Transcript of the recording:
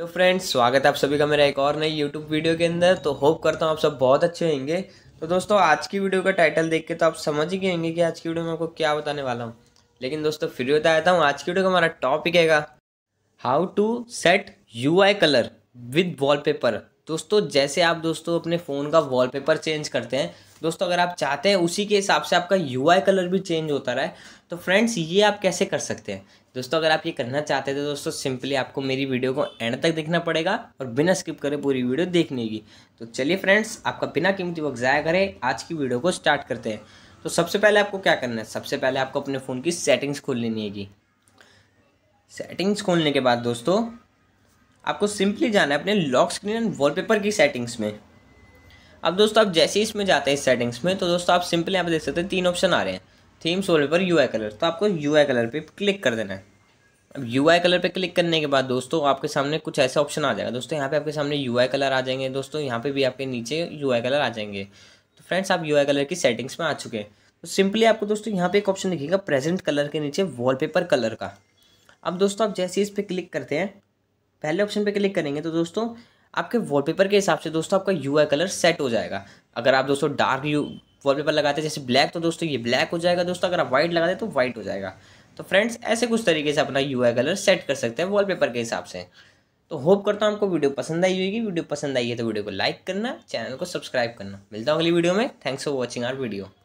hello friends स्वागत है आप सभी का मेरा एक और नई यूट्यूब वीडियो के अंदर तो होप करता हूँ आप सब बहुत अच्छे होंगे तो दोस्तों आज की वीडियो का टाइटल देख के तो आप समझ ही गए होंगे कि आज की वीडियो में आपको क्या बताने वाला हूँ लेकिन दोस्तों फिर बताता हूँ आज की वीडियो का हमारा टॉपिक हैगा how to set U colour with wall दोस्तों जैसे आप दोस्तों अपने फ़ोन का वॉलपेपर चेंज करते हैं दोस्तों अगर आप चाहते हैं उसी के हिसाब से आपका यू कलर भी चेंज होता रहा है तो फ्रेंड्स ये आप कैसे कर सकते हैं दोस्तों अगर आप ये करना चाहते थे दोस्तों सिंपली आपको मेरी वीडियो को एंड तक देखना पड़ेगा और बिना स्किप करे पूरी वीडियो देखने की तो चलिए फ्रेंड्स आपका बिना कीमती वक्त ज़ाया करें आज की वीडियो को स्टार्ट करते हैं तो सबसे पहले आपको क्या करना है सबसे पहले आपको अपने फ़ोन की सेटिंग्स खोल लेनी है सेटिंग्स खोलने के बाद दोस्तों आपको सिंपली जाना है अपने लॉक स्क्रीन एंड वॉल की सेटिंग्स में अब दोस्तों आप जैसे ही इसमें जाते हैं इस सेटिंग्स में तो दोस्तों आप सिंपल यहाँ पे देख सकते हैं तीन ऑप्शन आ रहे हैं थीम सोलर पर यू कलर तो आपको यू आई कलर पर क्लिक कर देना है अब यू आई कलर पर क्लिक करने के बाद दोस्तों आपके सामने कुछ ऐसा ऑप्शन आ जाएगा दोस्तों यहाँ पे आपके सामने यू आई कलर आ जाएंगे दोस्तों यहाँ पे भी आपके नीचे यू आई कलर आ जाएंगे तो फ्रेंड्स आप यू आई कलर की सेटिंग्स में आ चुके हैं तो सिंपली आपको दोस्तों यहाँ पे एक ऑप्शन दिखेगा प्रेजेंट कलर के नीचे वॉलपेपर कलर का अब दोस्तों आप जैसे इस पर क्लिक करते हैं पहले ऑप्शन पर क्लिक करेंगे तो दोस्तों आपके वॉलपेपर के हिसाब से दोस्तों आपका यू कलर सेट हो जाएगा अगर आप दोस्तों डार्क यू वॉलपेपर लगाते हैं जैसे ब्लैक तो दोस्तों ये ब्लैक हो जाएगा दोस्तों अगर आप व्हाइट लगाते तो व्हाइट हो जाएगा तो फ्रेंड्स ऐसे कुछ तरीके से अपना यू कलर सेट कर सकते हैं वॉलपेपर के हिसाब से तो होप करता हूँ आपको वीडियो पसंद आई होगी वीडियो पसंद आई है तो वीडियो को लाइक करना चैनल को सब्सक्राइब करना मिलता हूँ अगली वीडियो में thanks for watching our video